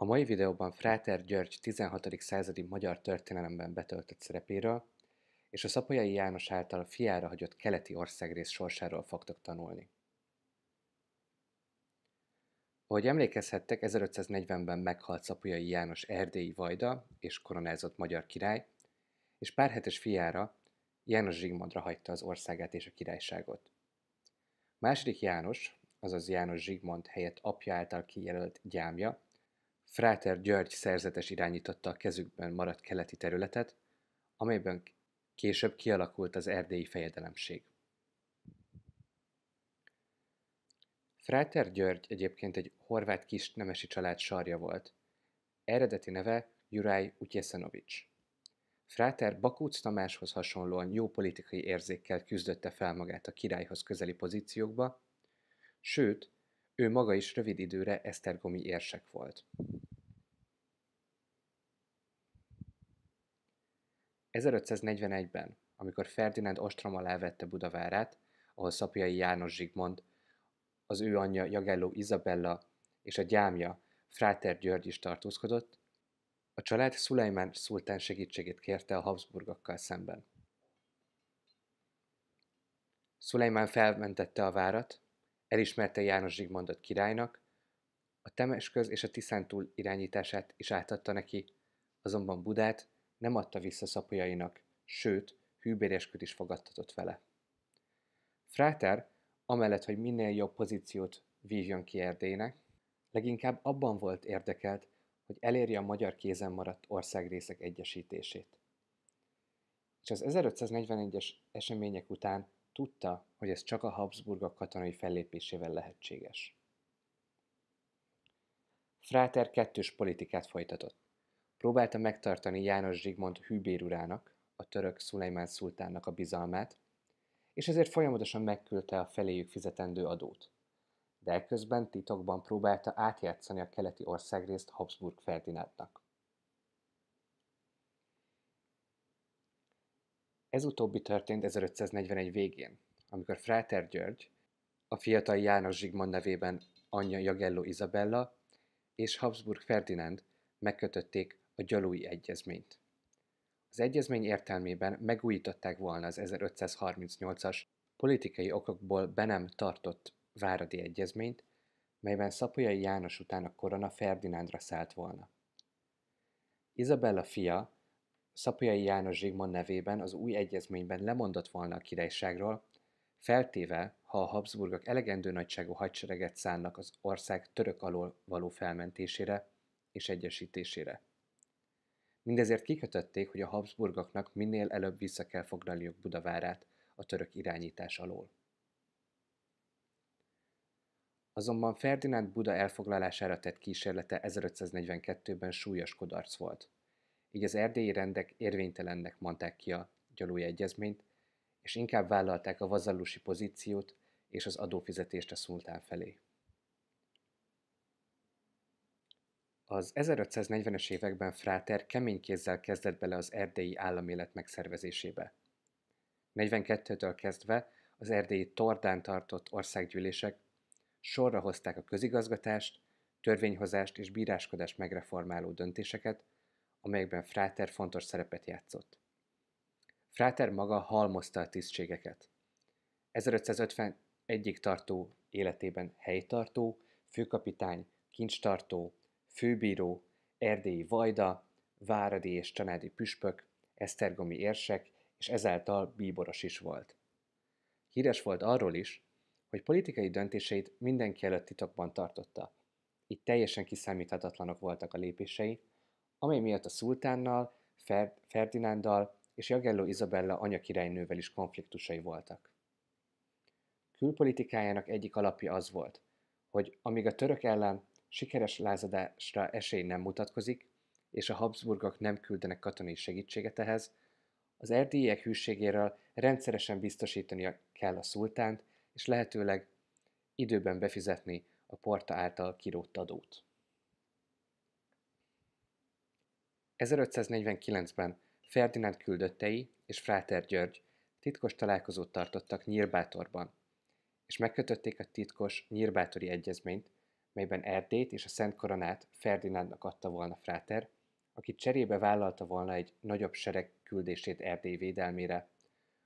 A mai videóban Fráter György 16. századi magyar történelemben betöltött szerepéről és a Szapolyai János által fiára hagyott keleti országrész sorsáról fogtok tanulni. Ahogy emlékezhettek, 1540-ben meghalt Szapolyai János erdélyi vajda és koronázott magyar király, és pár hetes fiára, János Zsigmondra hagyta az országát és a királyságot. Második János, azaz János Zsigmond helyett apja által kijelölt gyámja, Fráter György szerzetes irányította a kezükben maradt keleti területet, amelyben később kialakult az erdélyi fejedelemség. Fráter György egyébként egy horvát kis nemesi család sarja volt. Eredeti neve Juraj Utyeszenovics. Fráter Bakúc Tamáshoz hasonlóan jó politikai érzékkel küzdötte fel magát a királyhoz közeli pozíciókba, sőt, ő maga is rövid időre esztergomi érsek volt. 1541-ben, amikor Ferdinánd ostroma elvette Budavárát, ahol Szapjai János Zsigmond, az ő anyja Jagelló Izabella és a gyámja Fráter György is tartózkodott, a család Szulajmán szultán segítségét kérte a Habsburgokkal szemben. Szulajmán felmentette a várat, elismerte János Zsigmondot királynak, a Temesköz és a Tiszántúl irányítását is átadta neki, azonban Budát nem adta vissza szapujainak, sőt, hűbérésköt is fogadtatott vele. Fráter, amellett, hogy minél jobb pozíciót vívjon ki Erdélynek, leginkább abban volt érdekelt, hogy elérje a magyar kézen maradt országrészek egyesítését. És az 1541-es események után tudta, hogy ez csak a Habsburgok katonai fellépésével lehetséges. Fráter kettős politikát folytatott. Próbálta megtartani János Zsigmond hűbérurának, a török Szulajmán szultánnak a bizalmát, és ezért folyamatosan megküldte a feléjük fizetendő adót. De közben titokban próbálta átjátszani a keleti országrészt Habsburg Ferdinándnak. Ez utóbbi történt 1541 végén, amikor Fráter György, a fiatal János Zsigmond nevében anyja Jagello Izabella és Habsburg Ferdinánd megkötötték a gyalúi egyezményt. Az egyezmény értelmében megújították volna az 1538-as politikai okokból be nem tartott váradi egyezményt, melyben Szapolyai János után a korona Ferdinándra szállt volna. Izabella fia Szapolyai János Zsigmond nevében az új egyezményben lemondott volna a királyságról, feltéve, ha a Habsburgok elegendő nagyságú hadsereget szánnak az ország török alól való felmentésére és egyesítésére. Mindezért kikötötték, hogy a Habsburgoknak minél előbb vissza kell foglalniuk Budavárát a török irányítás alól. Azonban Ferdinánd Buda elfoglalására tett kísérlete 1542-ben súlyos kudarc volt. Így az erdélyi rendek érvénytelennek mondták ki a gyalúi egyezményt, és inkább vállalták a vazallusi pozíciót és az adófizetést a szultán felé. Az 1540-es években Fráter kemény kézzel kezdett bele az erdélyi államélet megszervezésébe. 42-től kezdve az erdélyi Tordán tartott országgyűlések sorra hozták a közigazgatást, törvényhozást és bíráskodást megreformáló döntéseket, amelyekben Fráter fontos szerepet játszott. Fráter maga halmozta a tisztségeket. 1551-ig tartó életében helytartó, főkapitány, kincstartó, főbíró, erdélyi vajda, váradi és csanádi püspök, esztergomi érsek, és ezáltal bíboros is volt. Híres volt arról is, hogy politikai döntéseit mindenki előtt titokban tartotta, így teljesen kiszámíthatatlanok voltak a lépései, amely miatt a szultánnal, Ferd- Ferdinándal és Jagelló Izabella anyakirálynővel is konfliktusai voltak. Külpolitikájának egyik alapja az volt, hogy amíg a török ellen Sikeres lázadásra esély nem mutatkozik, és a Habsburgok nem küldenek katonai segítséget ehhez, az erdélyek hűségéről rendszeresen biztosítania kell a szultánt, és lehetőleg időben befizetni a porta által kirótt adót. 1549-ben Ferdinand küldöttei és Fráter György titkos találkozót tartottak Nyírbátorban, és megkötötték a titkos Nyírbátori egyezményt, melyben Erdét és a Szent Koronát Ferdinándnak adta volna Fráter, aki cserébe vállalta volna egy nagyobb sereg küldését Erdély védelmére,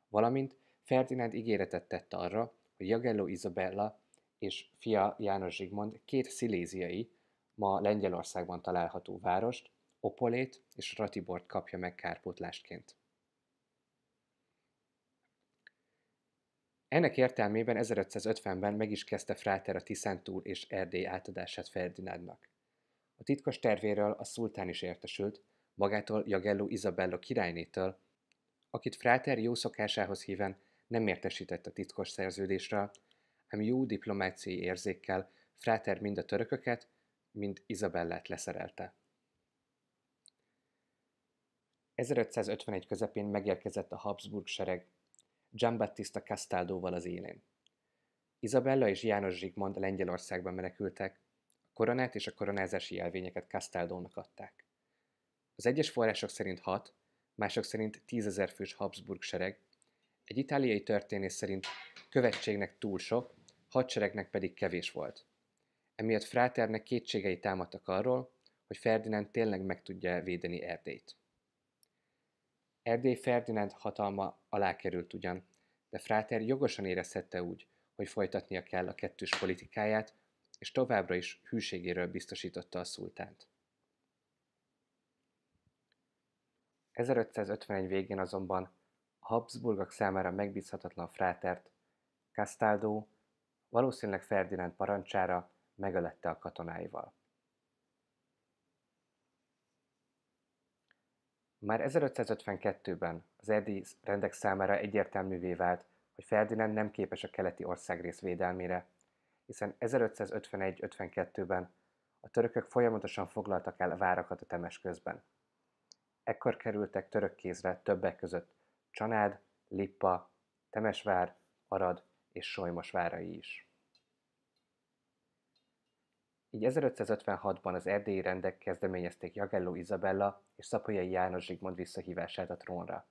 valamint Ferdinánd ígéretet tette arra, hogy Jagello Izabella és fia János Zsigmond két sziléziai, ma Lengyelországban található várost, Opolét és Ratibort kapja meg kárpótlásként. Ennek értelmében 1550-ben meg is kezdte Fráter a Tiszentúr és Erdély átadását Ferdinándnak. A titkos tervéről a szultán is értesült, magától Jagello Isabella királynétől, akit Fráter jó szokásához híven nem értesített a titkos szerződésről, ám jó diplomáciai érzékkel Fráter mind a törököket, mind Izabellát leszerelte. 1551 közepén megérkezett a Habsburg sereg Giambattista Castaldoval az élén. Isabella és János Zsigmond Lengyelországban menekültek, a koronát és a koronázási jelvényeket Castaldónak adták. Az egyes források szerint hat, mások szerint tízezer fős Habsburg sereg, egy itáliai történész szerint követségnek túl sok, hadseregnek pedig kevés volt. Emiatt Fráternek kétségei támadtak arról, hogy Ferdinand tényleg meg tudja védeni Erdélyt. Erdély Ferdinand hatalma alá került ugyan, de Fráter jogosan érezhette úgy, hogy folytatnia kell a kettős politikáját, és továbbra is hűségéről biztosította a szultánt. 1551 végén azonban a Habsburgok számára megbízhatatlan frátert, Castaldo valószínűleg Ferdinand parancsára megölette a katonáival. Már 1552-ben az erdélyi rendek számára egyértelművé vált, hogy Ferdinand nem képes a keleti országrész védelmére, hiszen 1551-52-ben a törökök folyamatosan foglaltak el a várakat a temes közben. Ekkor kerültek török kézre többek között Csanád, Lippa, Temesvár, Arad és Solymos várai is. Így 1556-ban az erdélyi rendek kezdeményezték Jagelló Izabella és Szapolyai János Zsigmond visszahívását a trónra.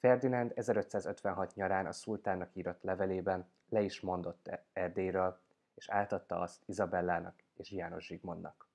Ferdinánd 1556 nyarán a szultánnak írott levelében le is mondott e- Erdélyről, és átadta azt Izabellának és János Zsigmondnak.